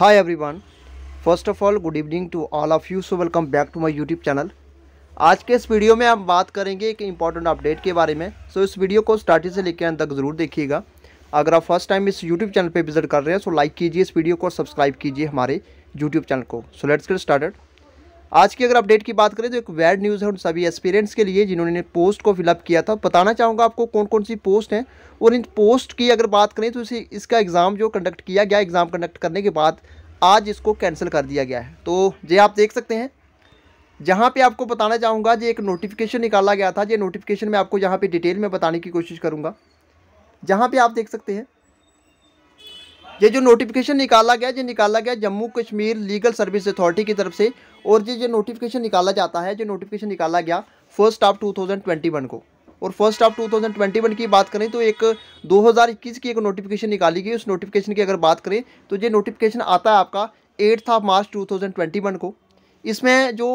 hi everyone first of all good evening to all of you so welcome back to my YouTube channel आज के इस video में हम बात करेंगे एक इम्पॉर्टेंट अपडेट के बारे में सो so, इस वीडियो को स्टार्टिंग से लेकर अंत तक ज़रूर देखिएगा अगर आप फर्स्ट टाइम इस यूट्यूब चैनल पर विजिट कर रहे हैं सो लाइक कीजिए इस वीडियो को सब्सक्राइब कीजिए हमारे यूट्यूब चैनल को सो लेट्स गेट स्टार्टेड आज की अगर अपडेट की बात करें तो एक वैड न्यूज़ है उन सभी एस्पिरेंट्स के लिए जिन्होंने पोस्ट को फिलअप किया था बताना चाहूँगा आपको कौन कौन सी पोस्ट हैं और इन पोस्ट की अगर बात करें तो इसे इसका एग्ज़ाम जो कंडक्ट किया गया एग्ज़ाम कंडक्ट करने के बाद आज इसको कैंसिल कर दिया गया है तो ये आप देख सकते हैं जहाँ पर आपको बताना चाहूँगा जो एक नोटिफिकेशन निकाला गया था ये नोटिफिकेशन मैं आपको यहाँ पर डिटेल में बताने की कोशिश करूँगा जहाँ पर आप देख सकते हैं ये जो नोटिफिकेशन निकाला गया जो निकाला गया Jammu Kashmir legal service authority की तरफ से और ये जो नोटिफिकेशन निकाला जाता है जो नोटिफिकेशन निकाला गया फर्स्ट ऑफ टू को और फर्स्ट ऑफ 2021 की बात करें तो एक 2021 की एक नोटिफिकेशन निकाली गई उस नोटिफिकेशन की अगर बात करें तो ये नोटिफिकेशन आता है आपका एट्थ ऑफ मार्च 2021 को इसमें जो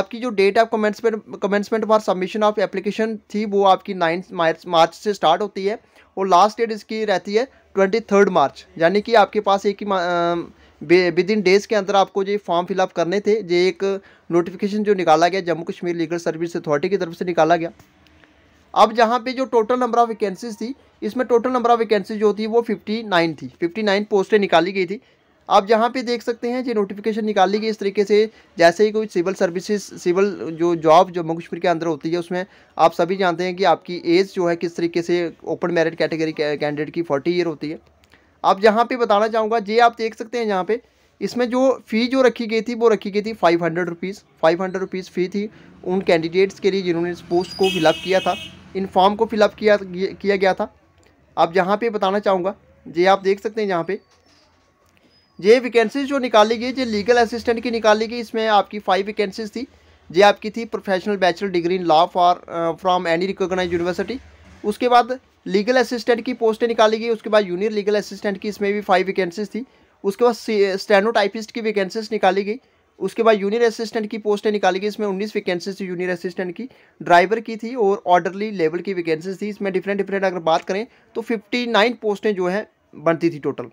आपकी जो date of commencement commencement for submission of application थी वो आपकी नाइन्थ मार्च से स्टार्ट होती है और लास्ट डेट इसकी रहती है ट्वेंटी थर्ड मार्च यानी कि आपके पास एक ही विद इन डेज़ के अंदर आपको जो फॉर्म फिलअप करने थे ये एक नोटिफिकेशन जो निकाला गया Jammu Kashmir legal service authority की तरफ से निकाला गया अब जहाँ पे जो टोटल नंबर ऑफ़ वैकेंसीज थी इसमें टोटल नंबर ऑफ़ वैकेंसीज जो थी वो फिफ्टी नाइन थी फिफ्टी नाइन पोस्टें निकाली गई थी आप यहाँ पे देख सकते हैं जो नोटिफिकेशन निकाली गई इस तरीके से जैसे ही कोई सिविल सर्विसेज सिविल जो जॉब जो जम्मू कश्मीर के अंदर होती है उसमें आप सभी जानते हैं कि आपकी एज जो है किस तरीके से ओपन मेरिट कैटेगरी कैंडिडेट की फोर्टी ईयर होती है आप यहाँ पर बताना चाहूँगा ये आप देख सकते हैं यहाँ पर इसमें जो फ़ी जो रखी गई थी वो रखी गई थी five hundred rupees five hundred rupees fee थी उन कैंडिडेट्स के लिए जिन्होंने इस पोस्ट को फिलअप किया था इन फॉर्म को फिलअप किया किया गया था आप जहाँ पे बताना चाहूँगा जी आप देख सकते हैं यहाँ पे ये वैकेंसीज जो निकाली गई ये लीगल असिस्टेंट की निकाली गई इसमें आपकी फाइव वैकेंसीज थी ये आपकी थी professional bachelor degree in law for from any recognise university उसके बाद लीगल असिस्टेंट की पोस्टें निकाली गई उसके बाद यूनियर लीगल असिस्टेंट की इसमें भी फाइव वैकेंसीज थी उसके बाद टाइपिस्ट की वैकेंसीज निकाली गई उसके बाद यूनियर असिस्टेंट की पोस्टें निकाली गई इसमें उन्नीस वैकेंसीज थी यूनियर असिस्टेंट की ड्राइवर की थी और ऑर्डरली लेवल की वैकेंसीज थी इसमें डिफरेंट डिफरेंट अगर बात करें तो फिफ्टी नाइन पोस्टें जो हैं बनती थी टोटल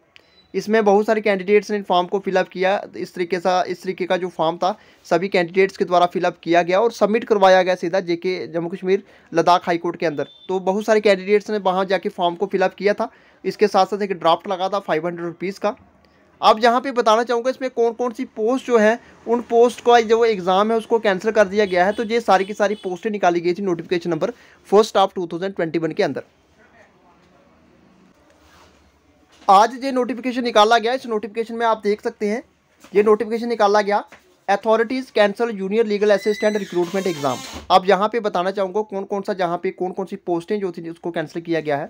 इसमें बहुत सारे कैंडिडेट्स ने फॉर्म को फिलअप किया इस तरीके से इस तरीके का जो फॉर्म था सभी कैंडिडेट्स के द्वारा फिलअप किया गया और सबमिट करवाया गया सीधा जेके जम्मू कश्मीर लद्दाख हाईकोर्ट के अंदर तो बहुत सारे कैंडिडेट्स ने वहाँ जाके फॉर्म को फिलअप किया था इसके साथ साथ एक ड्राफ्ट लगा था फाइव हंड्रेड रुपीज़ का अब यहाँ पे बताना चाहूँगा इसमें कौन कौन सी पोस्ट जो है उन पोस्ट का जो एग्ज़ाम है उसको कैंसिल कर दिया गया है तो ये सारी की सारी पोस्टें निकाली गई थी notification number first of two के अंदर आज ये नोटिफिकेशन निकाला गया इस नोटिफिकेशन में आप देख सकते हैं ये नोटिफिकेशन निकाला गया authorities cancel junior legal assistant recruitment exam अब यहाँ पे बताना चाहूँगा कौन कौन सा जहाँ पे कौन कौन सी पोस्टें जो थी उसको कैंसिल किया गया है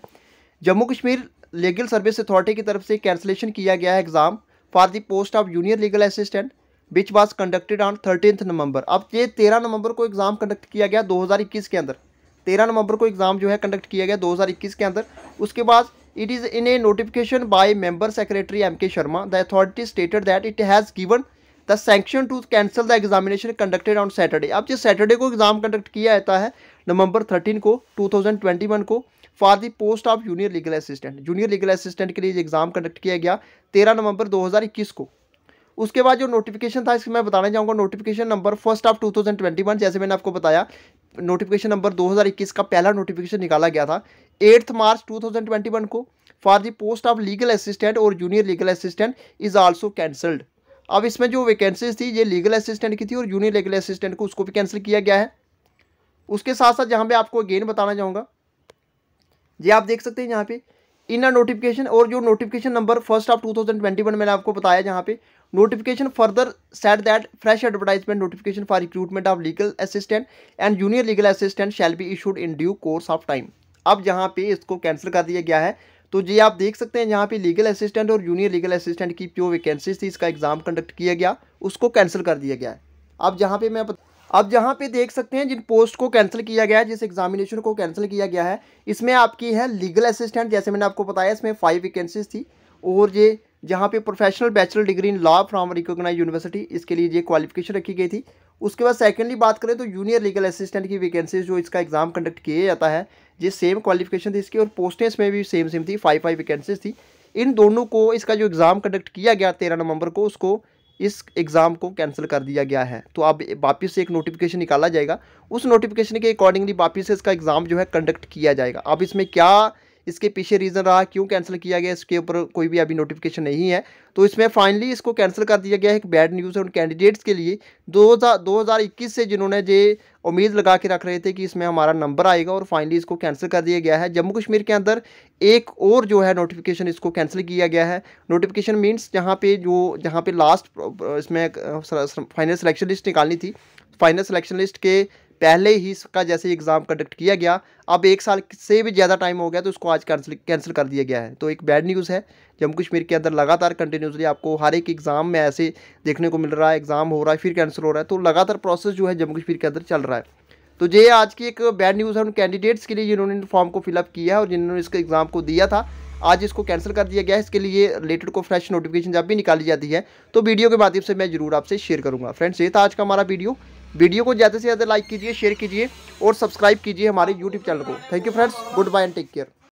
Jammu Kashmir legal service authority की तरफ से कैंसलेशन किया गया है exam for the post of junior legal assistant which was conducted on thirteen November अब ये तेरह नवंबर को एग्ज़ाम कंडक्ट किया गया दो के अंदर तेरह नवंबर को एग्ज़ाम जो है कंडक्ट किया गया दो के अंदर उसके बाद it is in a notification by member secretary M K Sharma the authority stated that it has given the sanction to cancel the examination conducted on Saturday अब जिस सैटरडे को एग्जाम कंडक्ट किया जाता है नवंबर थर्टीन को one को for the post of junior legal assistant junior legal assistant के लिए एग्जाम कंडक्ट किया गया तेरह नवंबर इक्कीस को उसके बाद जो नोटिफिकेशन था इसमें मैं बताने जाऊंगा नोटिफिकेशन नंबर फर्स्ट ऑफ 2021 जैसे मैंने आपको बताया नोटिफिकेशन नंबर 2021 का पहला नोटिफिकेशन निकाला गया था एट्थ मार्च 2021 को for the post of legal assistant और junior legal assistant is also cancelled अब इसमें जो वैकेंसीज थी ये लीगल असिस्टेंट की थी और जूनियर लीगल असिस्टेंट को उसको भी कैंसिल किया गया है उसके साथ साथ यहाँ पर आपको अगेन बताना चाहूँगा जी आप देख सकते हैं यहाँ पे इनर नोटिफिकेशन और जो नोटिफिकेशन नंबर फर्स्ट ऑफ 2021 मैंने आपको बताया जहाँ पे notification further said that fresh advertisement notification for recruitment of legal assistant and junior legal assistant shall be issued in due course of time अब जहाँ पे इसको कैंसिल कर दिया गया है तो ये आप देख सकते हैं यहाँ पे लीगल असिस्टेंट और जूनियर लीगल असिस्टेंट की जो वैकेंसीज थी इसका एग्जाम कंडक्ट किया गया उसको कैंसिल कर दिया गया है अब जहाँ पे मैं आप जहाँ पे देख सकते हैं जिन पोस्ट को कैंसिल किया गया है जिस एग्जामिनेशन को कैंसिल किया गया है इसमें आपकी है लीगल असिस्टेंट जैसे मैंने आपको बताया इसमें फाइव वैकेंसीज थी और ये जहाँ पे professional bachelor degree in law from recognise university इसके लिए ये क्वालिफिकेशन रखी गई थी उसके बाद सेकेंडली बात करें तो जूनियर लीगल असिस्टेंट की वैकेंसीज जो इसका एग्ज़ाम कंडक्ट किया जाता है ये सेम क्वालिफिकेशन थी इसकी और पोस्टें इसमें भी सेम सेम थी फाइव फाइव वैकेंसीज थी इन दोनों को इसका जो एग्ज़ाम कंडक्ट किया गया तेरह नवंबर को उसको इस एग्ज़ाम को कैंसिल कर दिया गया है तो अब वापस से एक नोटिफिकेशन निकाला जाएगा उस नोटिफिकेशन के अकॉर्डिंगली वापस से इसका एग्ज़ाम जो है कंडक्ट किया जाएगा अब इसमें क्या इसके पीछे रीज़न रहा क्यों कैंसिल किया गया इसके ऊपर कोई भी अभी नोटिफिकेशन नहीं है तो इसमें फाइनली इसको कैंसिल कर दिया गया है एक बैड न्यूज़ है उन कैंडिडेट्स के लिए दो हज़ार इक्कीस से जिन्होंने जे उम्मीद लगा के रख रहे थे कि इसमें हमारा नंबर आएगा और फाइनली इसको कैंसिल कर दिया गया है जम्मू कश्मीर के अंदर एक और जो है नोटिफिकेशन इसको कैंसिल किया गया है नोटिफिकेशन मीन्स जहाँ पे जो जहाँ पे लास्ट इसमें फाइनल सिलेक्शन लिस्ट निकालनी थी फाइनल सिलेक्शन लिस्ट के पहले ही इसका जैसे एग्ज़ाम कंडक्ट किया गया अब एक साल से भी ज़्यादा टाइम हो गया तो उसको आज कैंसिल कैंसिल कर दिया गया है तो एक बैड न्यूज़ है जम्मू कश्मीर के अंदर लगातार कंटिन्यूसली आपको हर एक एग्ज़ाम में ऐसे देखने को मिल रहा है एग्ज़ाम हो रहा है फिर कैंसिल हो रहा है तो लगातार प्रोसेस जो है जम्मू कश्मीर के अंदर चल रहा है तो ये आज की एक बैड न्यूज़ है उन कैंडिडेट्स के लिए जिन्होंने फॉर्म को फिलअप किया है और जिन्होंने इसके एग्ज़ाम को दिया था आज इसको कैंसिल कर दिया गया है इसके लिए रिलेटेड को फ्रेश नोटिफिकेशन जब भी निकाली जाती है तो वीडियो के माध्यम से मैं जरूर आपसे शेयर करूँगा फ्रेंड्स ये था आज का हमारा वीडियो वीडियो को ज़्यादा से ज़्यादा लाइक कीजिए शेयर कीजिए और सब्सक्राइब कीजिए हमारे यूट्यूब चैनल को thank you friends goodbye and take care